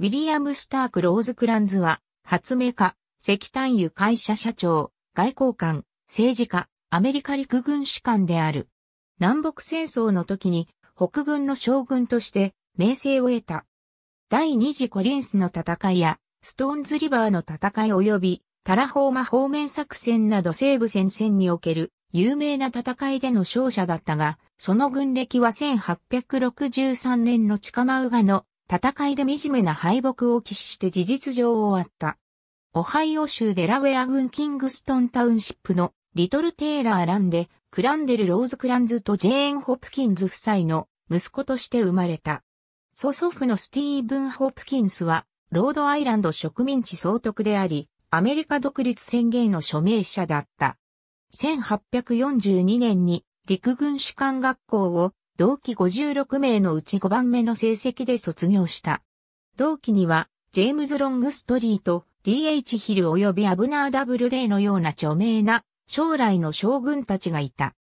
ウィリアム・スターク・ローズ・クランズは、発明家、石炭油会社社長、外交官、政治家、アメリカ陸軍士官である。南北戦争の時に、北軍の将軍として、名声を得た。第二次コリンスの戦いや、ストーンズ・リバーの戦い及び、タラホーマ方面作戦など西部戦線における有名な戦いでの勝者だったが、その軍歴は1863年の近間ウガの戦いで惨めな敗北を喫して事実上終わった。オハイオ州デラウェア郡キングストンタウンシップのリトル・テイラー・ランで、クランデル・ローズ・クランズとジェーン・ホプキンズ夫妻の息子として生まれた。祖祖父のスティーブン・ホプキンスは、ロードアイランド植民地総督であり、アメリカ独立宣言の署名者だった。1842年に陸軍士官学校を同期56名のうち5番目の成績で卒業した。同期には、ジェームズ・ロングストリート、D.H. ヒル及びアブナー・ダブルデイのような著名な将来の将軍たちがいた。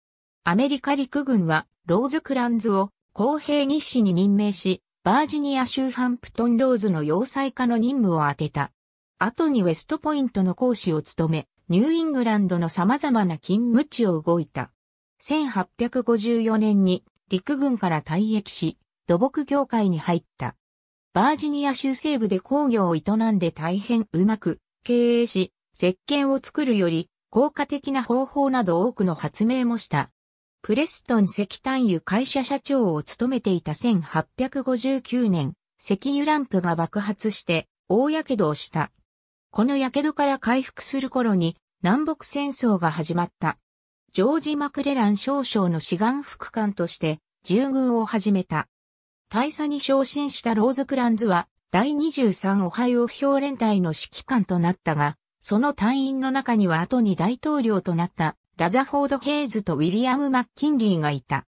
アメリカ陸軍はローズ・クランズを公平日誌に任命し、バージニア州ハンプトン・ローズの要塞化の任務を当てた。後にウェストポイントの講師を務め、ニューイングランドの様々な勤務地を動いた。1854年に陸軍から退役し、土木業界に入った。バージニア州西部で工業を営んで大変うまく経営し、石鹸を作るより効果的な方法など多くの発明もした。プレストン石炭油会社社長を務めていた1859年、石油ランプが爆発して大火傷をした。この火傷から回復する頃に南北戦争が始まった。ジョージ・マクレラン少将の志願副官として従軍を始めた。大佐に昇進したローズクランズは、第23オハイオ不評連隊の指揮官となったが、その隊員の中には後に大統領となったラザフォード・ヘイズとウィリアム・マッキンリーがいた。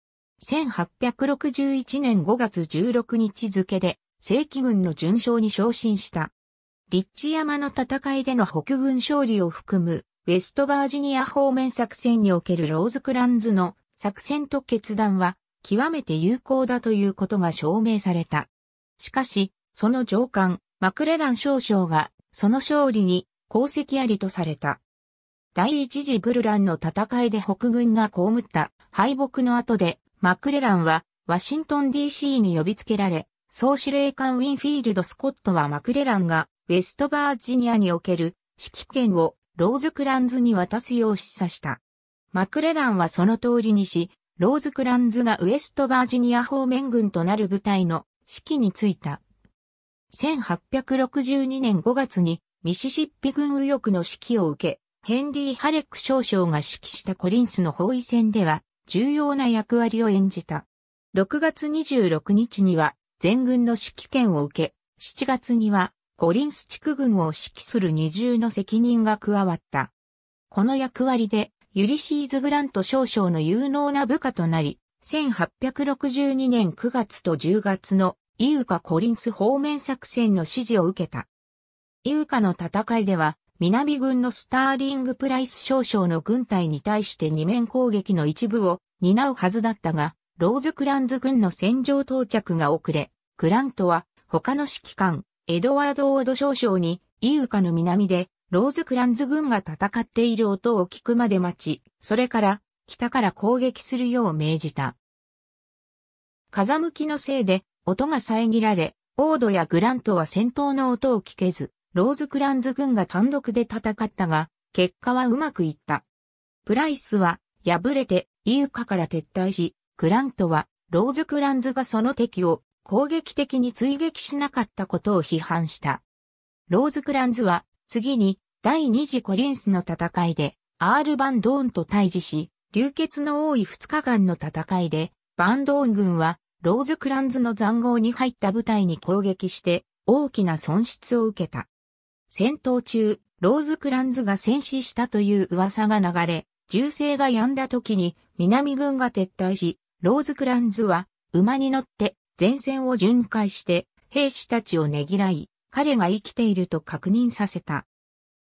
1861年5月16日付で正規軍の巡将に昇進した。リッチ山の戦いでの北軍勝利を含むウェストバージニア方面作戦におけるローズクランズの作戦と決断は極めて有効だということが証明された。しかし、その上官、マクレラン少将が、その勝利に、功績ありとされた。第一次ブルランの戦いで北軍が被った敗北の後で、マクレランは、ワシントン DC に呼びつけられ、総司令官ウィンフィールド・スコットはマクレランが、ウェストバージニアにおける指揮権をローズクランズに渡すよう示唆した。マクレランはその通りにし、ローズクランズがウェストバージニア方面軍となる部隊の指揮についた。1862年5月にミシシッピ軍右翼の指揮を受け、ヘンリー・ハレック少将が指揮したコリンスの包囲戦では重要な役割を演じた。6月26日には全軍の指揮権を受け、7月にはコリンス地区軍を指揮する二重の責任が加わった。この役割でユリシーズ・グラント少将の有能な部下となり、1862年9月と10月のイウカ・コリンス方面作戦の指示を受けた。イウカの戦いでは、南軍のスターリング・プライス少将の軍隊に対して二面攻撃の一部を担うはずだったが、ローズクランズ軍の戦場到着が遅れ、クラントは他の指揮官、エドワード・オード少将に、イウカの南でローズクランズ軍が戦っている音を聞くまで待ち、それから北から攻撃するよう命じた。風向きのせいで音が遮られ、オードやグラントは戦闘の音を聞けず、ローズクランズ軍が単独で戦ったが、結果はうまくいった。プライスは敗れてイウカから撤退し、グラントはローズクランズがその敵を攻撃的に追撃しなかったことを批判した。ローズクランズは次に、第二次コリンスの戦いで、アール・バンドーンと対峙し、流血の多い2日間の戦いで、バンドーン軍は、ローズクランズの残壕に入った部隊に攻撃して、大きな損失を受けた。戦闘中、ローズクランズが戦死したという噂が流れ、銃声が止んだ時に南軍が撤退し、ローズクランズは馬に乗って前線を巡回して兵士たちをねぎらい、彼が生きていると確認させた。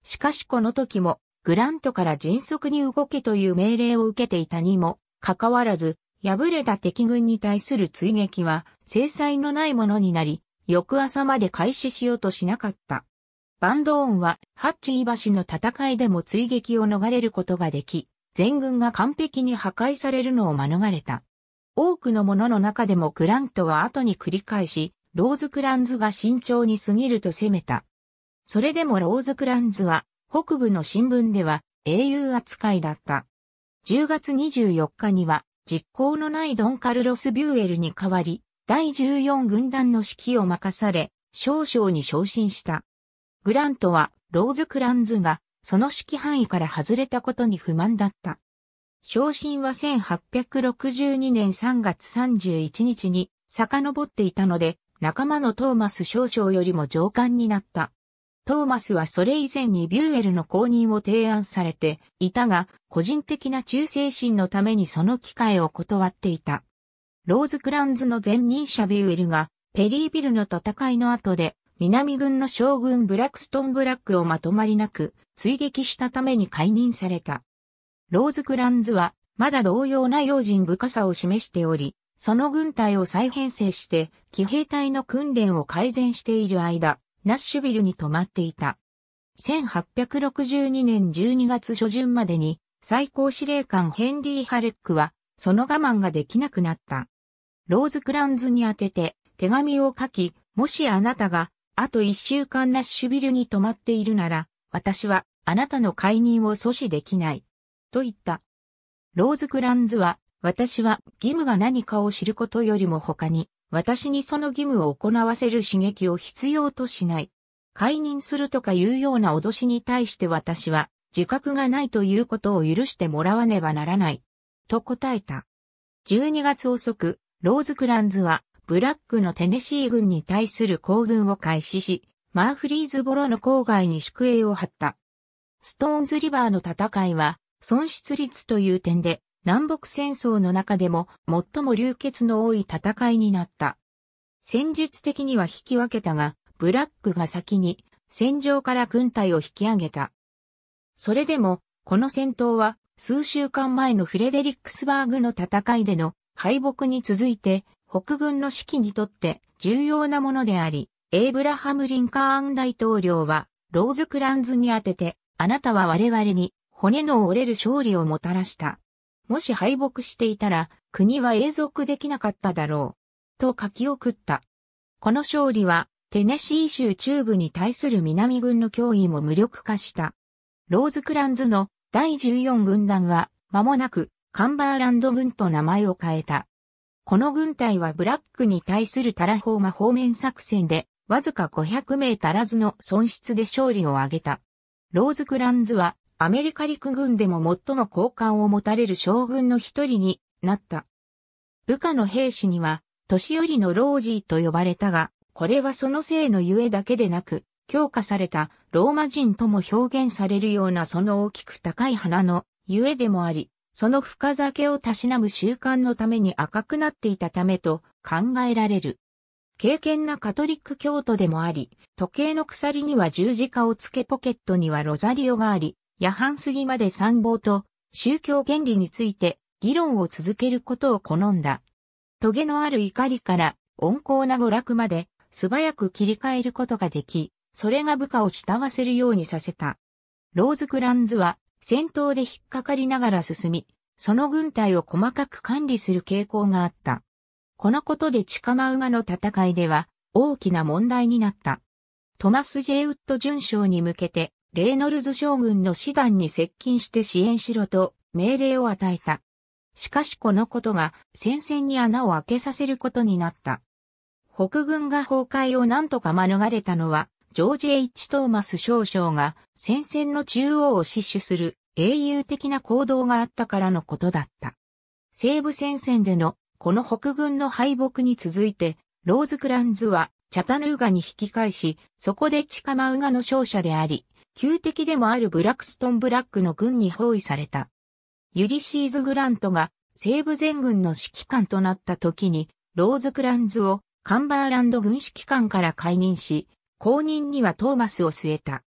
しかしこの時も、グラントから迅速に動けという命令を受けていたにも、かかわらず、敗れた敵軍に対する追撃は、制裁のないものになり、翌朝まで開始しようとしなかった。バンドーンは、ハッチー橋の戦いでも追撃を逃れることができ、全軍が完璧に破壊されるのを免れた。多くの者のの中でもグラントは後に繰り返し、ローズクランズが慎重に過ぎると攻めた。それでもローズクランズは、北部の新聞では英雄扱いだった。10月24日には、実行のないドン・カルロス・ビューエルに代わり、第14軍団の指揮を任され、少将に昇進した。グラントは、ローズ・クランズが、その指揮範囲から外れたことに不満だった。昇進は1862年3月31日に遡っていたので、仲間のトーマス少将よりも上官になった。トーマスはそれ以前にビューエルの公認を提案されていたが、個人的な忠誠心のためにその機会を断っていた。ローズクランズの前任者ビューエルが、ペリービルの戦いの後で、南軍の将軍ブラックストンブラックをまとまりなく、追撃したために解任された。ローズクランズは、まだ同様な用心深さを示しており、その軍隊を再編成して、騎兵隊の訓練を改善している間、ナッシュビルに泊まっていた。1862年12月初旬までに、最高司令官ヘンリー・ハレックは、その我慢ができなくなった。ローズクランズに宛てて、手紙を書き、もしあなたが、あと一週間ナッシュビルに泊まっているなら、私は、あなたの解任を阻止できない。と言った。ローズクランズは、私は義務が何かを知ることよりも他に、私にその義務を行わせる刺激を必要としない。解任するとかいうような脅しに対して私は自覚がないということを許してもらわねばならない。と答えた。12月遅く、ローズクランズはブラックのテネシー軍に対する行軍を開始し、マーフリーズボロの郊外に宿営を張った。ストーンズリバーの戦いは損失率という点で南北戦争の中でも最も流血の多い戦いになった。戦術的には引き分けたが、ブラックが先に戦場から軍隊を引き上げた。それでも、この戦闘は数週間前のフレデリックスバーグの戦いでの敗北に続いて、北軍の指揮にとって重要なものであり、エイブラハム・リンカーン大統領は、ローズ・クランズに当てて、あなたは我々に骨の折れる勝利をもたらした。もし敗北していたら、国は永続できなかっただろう。と書き送った。この勝利は、テネシー州中部に対する南軍の脅威も無力化した。ローズクランズの第14軍団は、間もなく、カンバーランド軍と名前を変えた。この軍隊はブラックに対するタラホーマ方面作戦で、わずか500名足らずの損失で勝利を挙げた。ローズクランズはアメリカ陸軍でも最も好感を持たれる将軍の一人になった。部下の兵士には、年寄りのロージーと呼ばれたが、これはその性のゆえだけでなく、強化されたローマ人とも表現されるようなその大きく高い花のゆえでもあり、その深酒をたしなむ習慣のために赤くなっていたためと考えられる。敬虔なカトリック教徒でもあり、時計の鎖には十字架をつけポケットにはロザリオがあり、夜半過ぎまで参謀と宗教原理について議論を続けることを好んだ。トゲのある怒りから温厚な娯楽まで素早く切り替えることができ、それが部下を慕わせるようにさせた。ローズクランズは戦闘で引っかかりながら進み、その軍隊を細かく管理する傾向があった。このことで近間馬の戦いでは大きな問題になった。トマス・ジェイウッド准将に向けてレーノルズ将軍の師団に接近して支援しろと命令を与えた。しかしこのことが戦線に穴を開けさせることになった。北軍が崩壊を何とか免れたのは、ジョージ・ H・ トーマス少将が戦線の中央を死守する英雄的な行動があったからのことだった。西部戦線でのこの北軍の敗北に続いて、ローズクランズはチャタヌーガに引き返し、そこでチカマウガの勝者であり、旧敵でもあるブラックストンブラックの軍に包囲された。ユリシーズ・グラントが西部全軍の指揮官となった時に、ローズ・クランズをカンバーランド軍指揮官から解任し、後任にはトーマスを据えた。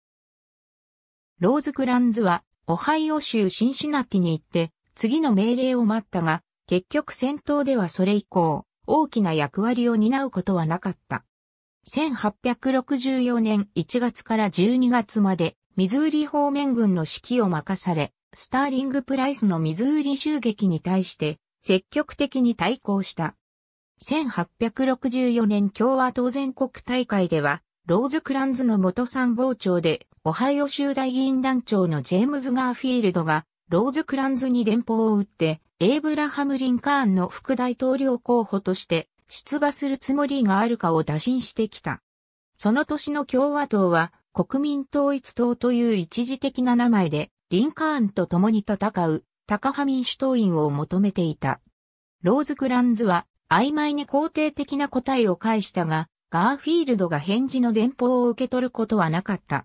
ローズ・クランズは、オハイオ州シンシナティに行って、次の命令を待ったが、結局戦闘ではそれ以降、大きな役割を担うことはなかった。1864年1月から12月まで、ミズーリ方面軍の指揮を任され、スターリング・プライスのミズーリ襲撃に対して積極的に対抗した。1864年共和党全国大会では、ローズ・クランズの元参謀長で、オハイオ州大議員団長のジェームズ・ガーフィールドが、ローズ・クランズに電報を打って、エイブラハム・リンカーンの副大統領候補として出馬するつもりがあるかを打診してきた。その年の共和党は国民統一党という一時的な名前でリンカーンと共に戦うタカ派民主党員を求めていた。ローズ・クランズは曖昧に肯定的な答えを返したが、ガーフィールドが返事の電報を受け取ることはなかった。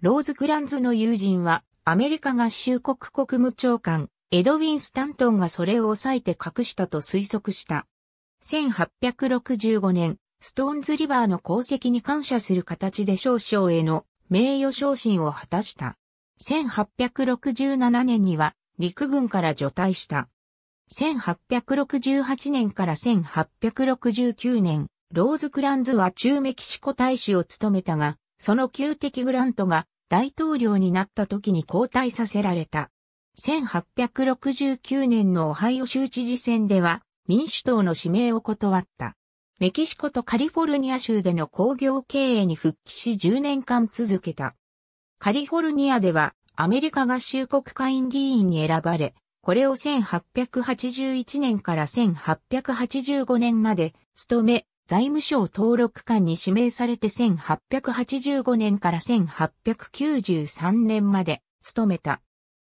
ローズ・クランズの友人はアメリカ合衆国国務長官エドウィン・スタントンがそれを抑えて隠したと推測した。1865年、ストーンズリバーの功績に感謝する形で少々への名誉昇進を果たした。1867年には陸軍から除隊した。1868年から1869年、ローズ・クランズは中メキシコ大使を務めたが、その旧敵グラントが大統領になった時に交代させられた。1869年のオハイオ州知事選では民主党の指名を断った。メキシコとカリフォルニア州での工業経営に復帰し10年間続けた。カリフォルニアではアメリカ合衆国会員議員に選ばれ、これを1881年から1885年まで務め、財務省登録官に指名されて1885年から1893年まで務めた。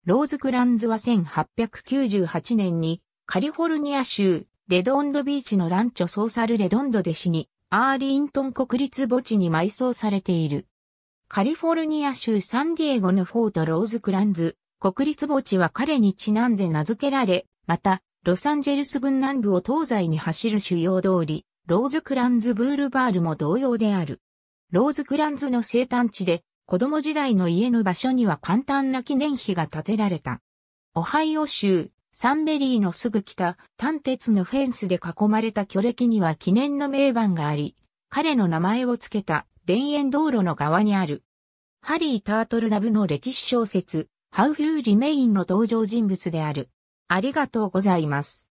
ローズ・クランズは1898年にカリフォルニア州、レドンドビーチのランチョソーサルレドンドで死に、アーリントン国立墓地に埋葬されている。カリフォルニア州サンディエゴのフォート・ローズ・クランズ、国立墓地は彼にちなんで名付けられ、また、ロサンジェルス軍南部を東西に走る主要通り、ローズ・クランズ・ブールバールも同様である。ローズ・クランズの生誕地で、子供時代の家の場所には簡単な記念碑が建てられた。オハイオ州、サンベリーのすぐ北、丹鉄のフェンスで囲まれた巨歴には記念の名板があり、彼の名前を付けた田園道路の側にある。ハリー・タートルダブの歴史小説、ハウフューリメインの登場人物である。ありがとうございます。